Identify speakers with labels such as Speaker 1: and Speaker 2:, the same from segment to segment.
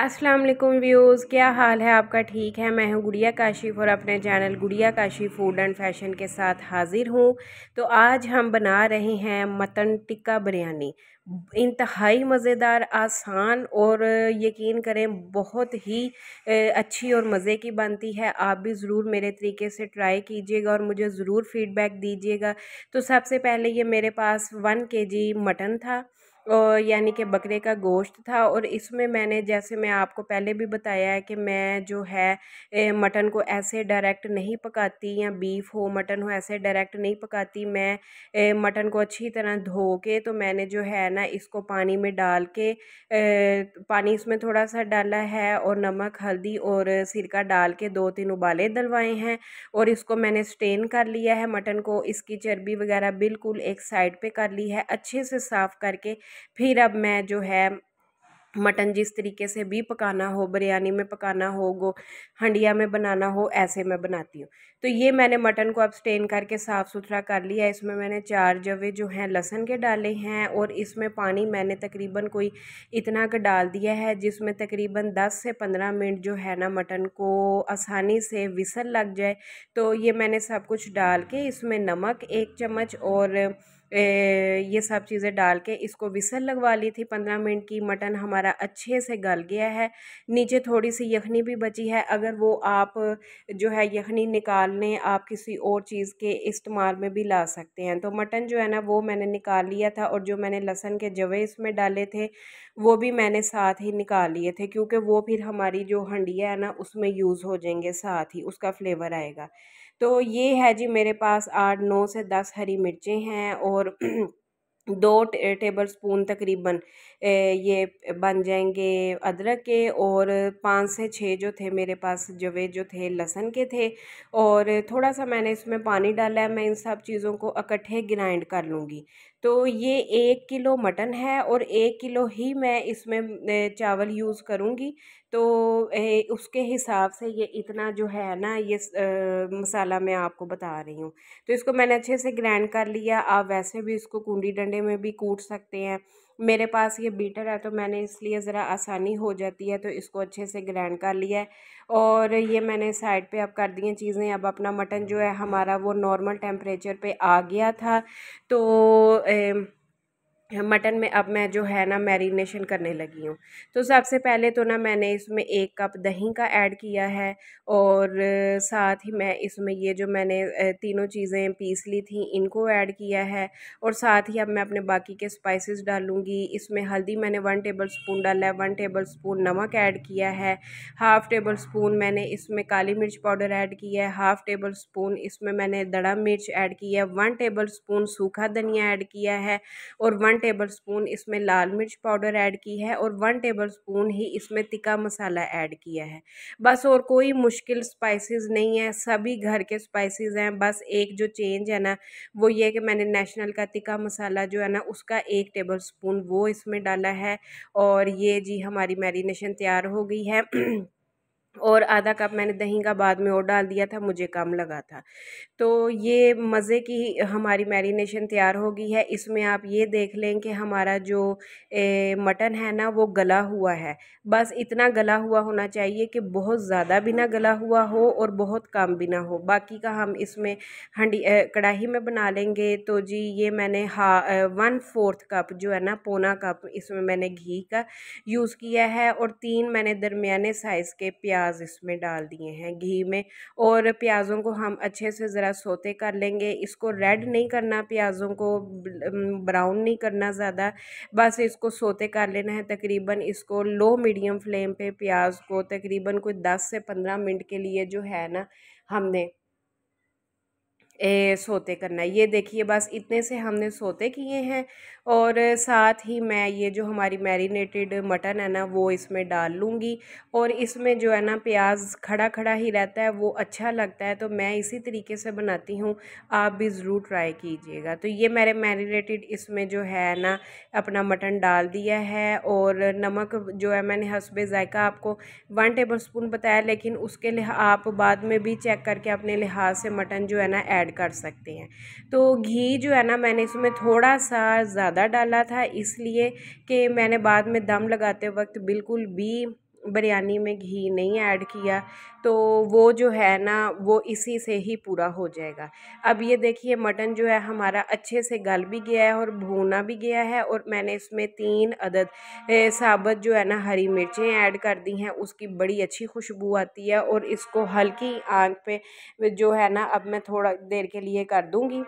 Speaker 1: अस्सलाम वालेकुम व्यूज़ क्या हाल है आपका ठीक है मैं हूँ गुड़िया काशिफ और अपने चैनल गुड़िया काशिफ फूड एंड फैशन के साथ हाज़िर हूँ तो आज हम बना रहे हैं मटन टिक्का बिरयानी इंतहाई मज़ेदार आसान और यकीन करें बहुत ही अच्छी और मज़े की बनती है आप भी ज़रूर मेरे तरीके से ट्राई कीजिएगा और मुझे ज़रूर फीडबैक दीजिएगा तो सबसे पहले ये मेरे पास वन के जी मटन था यानी कि बकरे का गोश्त था और इसमें मैंने जैसे मैं आपको पहले भी बताया है कि मैं जो है मटन को ऐसे डायरेक्ट नहीं पकाती या बीफ हो मटन हो ऐसे डायरेक्ट नहीं पकाती मैं मटन को अच्छी तरह धो के तो मैंने जो है ना इसको पानी में डाल के पानी इसमें थोड़ा सा डाला है और नमक हल्दी और सिरका डाल के दो तीन उबाले दलवाए हैं और इसको मैंने स्टेन कर लिया है मटन को इसकी चर्बी वगैरह बिल्कुल एक साइड पर कर ली है अच्छे से साफ़ करके फिर अब मैं जो है मटन जिस तरीके से भी पकाना हो बिरयानी में पकाना हो गो हंडिया में बनाना हो ऐसे मैं बनाती हूँ तो ये मैंने मटन को अब स्टेन करके साफ़ सुथरा कर लिया इसमें मैंने चार जवे जो हैं लहसन के डाले हैं और इसमें पानी मैंने तकरीबन कोई इतना का डाल दिया है जिसमें तकरीबन दस से पंद्रह मिनट जो है ना मटन को आसानी से विसल लग जाए तो ये मैंने सब कुछ डाल के इसमें नमक एक चम्मच और ये सब चीज़ें डाल के इसको विसल लगवा ली थी पंद्रह मिनट की मटन हमारा अच्छे से गल गया है नीचे थोड़ी सी यखनी भी बची है अगर वो आप जो है यखनी निकाल लें आप किसी और चीज़ के इस्तेमाल में भी ला सकते हैं तो मटन जो है ना वो मैंने निकाल लिया था और जो मैंने लहसन के जवे इसमें डाले थे वो भी मैंने साथ ही निकाल लिए थे क्योंकि वो फिर हमारी जो हंडिया है ना उसमें यूज़ हो जाएंगे साथ ही उसका फ्लेवर आएगा तो ये है जी मेरे पास आठ नौ से दस हरी मिर्चें हैं और दो टेबल स्पून तकरीबन ये बन जाएंगे अदरक के और पाँच से छः जो थे मेरे पास जवे जो थे लहसन के थे और थोड़ा सा मैंने इसमें पानी डाला है मैं इन सब चीज़ों को इकट्ठे ग्राइंड कर लूँगी तो ये एक किलो मटन है और एक किलो ही मैं इसमें चावल यूज़ करूँगी तो उसके हिसाब से ये इतना जो है ना ये मसाला मैं आपको बता रही हूँ तो इसको मैंने अच्छे से ग्राइंड कर लिया आप वैसे भी इसको कुंडी डंडे में भी कूट सकते हैं मेरे पास ये बीटर है तो मैंने इसलिए ज़रा आसानी हो जाती है तो इसको अच्छे से ग्रैंड कर लिया है और ये मैंने साइड पे अब कर दी चीज़ें अब अपना मटन जो है हमारा वो नॉर्मल टेम्परेचर पे आ गया था तो ए, मटन में अब मैं जो है ना मैरिनेशन करने लगी हूँ तो सबसे पहले तो ना मैंने इसमें एक कप दही का ऐड किया है और साथ ही मैं इसमें ये जो मैंने तीनों चीज़ें पीस ली थी इनको ऐड किया है और साथ ही अब मैं अपने बाकी के स्पाइसेस डालूंगी इसमें हल्दी मैंने वन टेबल स्पून डाला है वन टेबल स्पून नमक ऐड किया है हाफ़ टेबल स्पून मैंने इसमें काली मिर्च पाउडर ऐड किया है हाफ़ टेबल स्पून इसमें मैंने दड़ा मिर्च ऐड किया है वन टेबल स्पून सूखा धनिया ऐड किया है और वन वन टेबलस्पून इसमें लाल मिर्च पाउडर ऐड की है और वन टेबलस्पून ही इसमें तिका मसाला ऐड किया है बस और कोई मुश्किल स्पाइसेस नहीं है सभी घर के स्पाइसेस हैं बस एक जो चेंज है ना वो ये कि मैंने नेशनल का तिका मसाला जो है ना उसका एक स्पून वो इसमें डाला है और ये जी हमारी मैरिनेशन तैयार हो गई है और आधा कप मैंने दही का बाद में और डाल दिया था मुझे कम लगा था तो ये मज़े की हमारी मैरिनेशन तैयार हो गई है इसमें आप ये देख लें कि हमारा जो मटन है ना वो गला हुआ है बस इतना गला हुआ होना चाहिए कि बहुत ज़्यादा भी ना गला हुआ हो और बहुत कम भी ना हो बाकी का हम इसमें हंडी कढ़ाई में बना लेंगे तो जी ये मैंने हा वन फोर्थ कप जो है ना पौना कप इसमें मैंने घी का यूज़ किया है और तीन मैंने दरमियाने साइज़ के प्याज प्याज इसमें डाल दिए हैं घी में और प्याज़ों को हम अच्छे से ज़रा सोते कर लेंगे इसको रेड हम्म। नहीं करना प्याज़ों को ब्राउन नहीं करना ज़्यादा बस इसको सोते कर लेना है तकरीबन इसको लो मीडियम फ्लेम पे प्याज को तकरीबन कोई दस से पंद्रह मिनट के लिए जो है ना हमने ए, सोते करना ये देखिए बस इतने से हमने सोते किए हैं और साथ ही मैं ये जो हमारी मैरिनेटेड मटन है ना वो इसमें डाल लूँगी और इसमें जो है ना प्याज खड़ा खड़ा ही रहता है वो अच्छा लगता है तो मैं इसी तरीके से बनाती हूँ आप भी ज़रूर ट्राई कीजिएगा तो ये मेरे मैरिनेटेड इसमें जो है ना अपना मटन डाल दिया है और नमक जो है मैंने हसबे ज़ायका आपको वन टेबल स्पून बताया लेकिन उसके लिए आप बाद में भी चेक करके अपने लिहाज से मटन जो है ना ऐड कर सकते हैं तो घी जो है ना मैंने इसमें थोड़ा सा ज़्यादा डाला था इसलिए कि मैंने बाद में दम लगाते वक्त बिल्कुल भी बिरयानी में घी नहीं ऐड किया तो वो जो है ना वो इसी से ही पूरा हो जाएगा अब ये देखिए मटन जो है हमारा अच्छे से गल भी गया है और भूना भी गया है और मैंने इसमें तीन अदद साबत जो है ना हरी मिर्चें ऐड कर दी हैं उसकी बड़ी अच्छी खुशबू आती है और इसको हल्की आँख पे जो है ना अब मैं थोड़ा देर के लिए कर दूँगी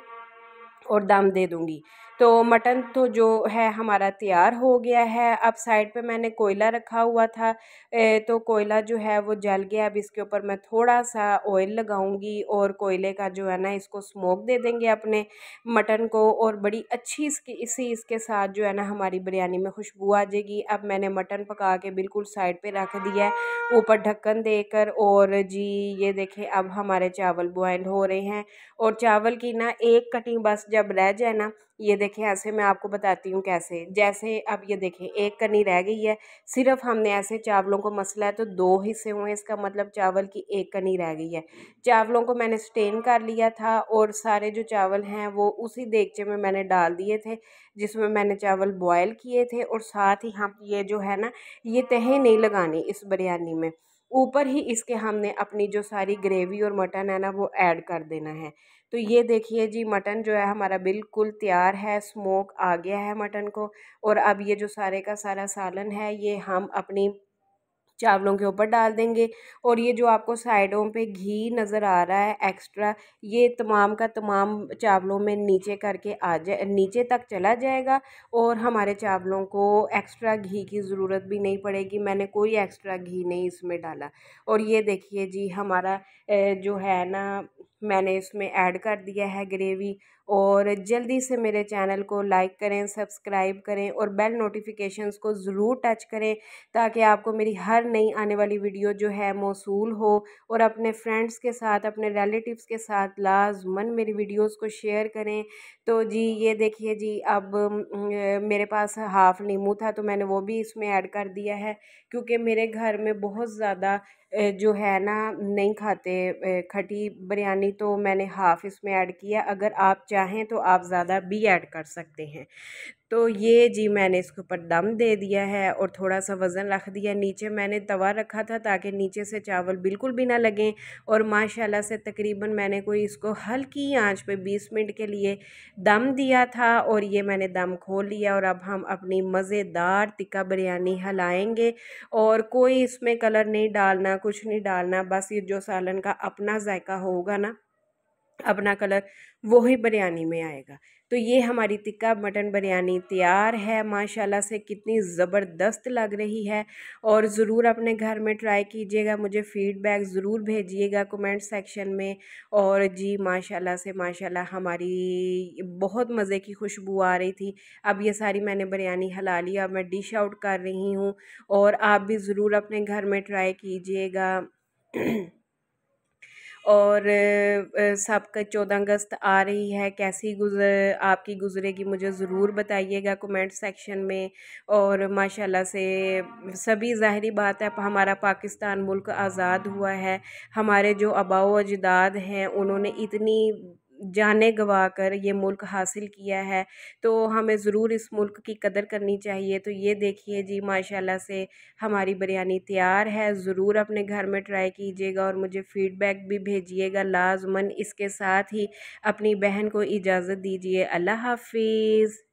Speaker 1: और दम दे दूँगी तो मटन तो जो है हमारा तैयार हो गया है अब साइड पे मैंने कोयला रखा हुआ था तो कोयला जो है वो जल गया अब इसके ऊपर मैं थोड़ा सा ऑयल लगाऊंगी और कोयले का जो है ना इसको स्मोक दे देंगे अपने मटन को और बड़ी अच्छी इसकी इसी इसके साथ जो है ना हमारी बिरयानी में खुशबू आ जाएगी अब मैंने मटन पका के बिल्कुल साइड पर रख दिया है ऊपर ढक्कन देकर और जी ये देखें अब हमारे चावल बॉयल हो रहे हैं और चावल की ना एक कटिंग बस जब रह जाए ना ये देखें ऐसे मैं आपको बताती हूँ कैसे जैसे अब ये देखें एक कनी रह गई है सिर्फ हमने ऐसे चावलों को मसला है तो दो हिस्से हुए इसका मतलब चावल की एक कनी रह गई है चावलों को मैंने स्टेन कर लिया था और सारे जो चावल हैं वो उसी देगचे में मैंने डाल दिए थे जिसमें मैंने चावल बॉयल किए थे और साथ ही हम ये जो है ना ये तहें नहीं लगानी इस बिरयानी में ऊपर ही इसके हमने अपनी जो सारी ग्रेवी और मटन है ना वो ऐड कर देना है तो ये देखिए जी मटन जो है हमारा बिल्कुल तैयार है स्मोक आ गया है मटन को और अब ये जो सारे का सारा सालन है ये हम अपनी चावलों के ऊपर डाल देंगे और ये जो आपको साइडों पे घी नज़र आ रहा है एक्स्ट्रा ये तमाम का तमाम चावलों में नीचे करके आ जाए नीचे तक चला जाएगा और हमारे चावलों को एक्स्ट्रा घी की ज़रूरत भी नहीं पड़ेगी मैंने कोई एक्स्ट्रा घी नहीं इसमें डाला और ये देखिए जी हमारा जो है ना मैंने इसमें ऐड कर दिया है ग्रेवी और जल्दी से मेरे चैनल को लाइक करें सब्सक्राइब करें और बेल नोटिफिकेशंस को ज़रूर टच करें ताकि आपको मेरी हर नई आने वाली वीडियो जो है मौसू हो और अपने फ्रेंड्स के साथ अपने रिलेटिव्स के साथ लाजमन मेरी वीडियोस को शेयर करें तो जी ये देखिए जी अब मेरे पास हाफ़ नींबू था तो मैंने वो भी इसमें ऐड कर दिया है क्योंकि मेरे घर में बहुत ज़्यादा जो है ना नहीं खाते खटी बिरयानी तो मैंने हाफ़ इसमें ऐड किया अगर आप चाहें तो आप ज़्यादा भी ऐड कर सकते हैं तो ये जी मैंने इसके ऊपर दम दे दिया है और थोड़ा सा वज़न रख दिया नीचे मैंने तवा रखा था ताकि नीचे से चावल बिल्कुल भी ना लगें और माशाल्लाह से तकरीबन मैंने कोई इसको हल्की आंच पे 20 मिनट के लिए दम दिया था और ये मैंने दम खोल लिया और अब हम अपनी मज़ेदार टिक्का बिरयानी हलाएँगे और कोई इसमें कलर नहीं डालना कुछ नहीं डालना बस ये जो सालन का अपना जायका होगा ना अपना कलर वही बिरयानी में आएगा तो ये हमारी टिक्का मटन बिरयानी तैयार है माशाल्लाह से कितनी ज़बरदस्त लग रही है और ज़रूर अपने घर में ट्राई कीजिएगा मुझे फ़ीडबैक ज़रूर भेजिएगा कमेंट सेक्शन में और जी माशाल्लाह से माशाल्लाह हमारी बहुत मज़े की खुशबू आ रही थी अब ये सारी मैंने बिरयानी हला ली अब मैं डिश आउट कर रही हूँ और आप भी ज़रूर अपने घर में ट्राई कीजिएगा और सबका चौदह अगस्त आ रही है कैसी गुजर आपकी गुज़रेगी मुझे ज़रूर बताइएगा कमेंट सेक्शन में और माशाल्लाह से सभी ज़ाहरी बात है हमारा पाकिस्तान मुल्क आज़ाद हुआ है हमारे जो आबाओ अजदाद हैं उन्होंने इतनी जाने गवा कर ये मुल्क हासिल किया है तो हमें ज़रूर इस मुल्क की कदर करनी चाहिए तो ये देखिए जी माशाल्लाह से हमारी बिरयानी तैयार है ज़रूर अपने घर में ट्राई कीजिएगा और मुझे फ़ीडबैक भी भेजिएगा लाजमन इसके साथ ही अपनी बहन को इजाज़त दीजिए अल्लाह हाफिज़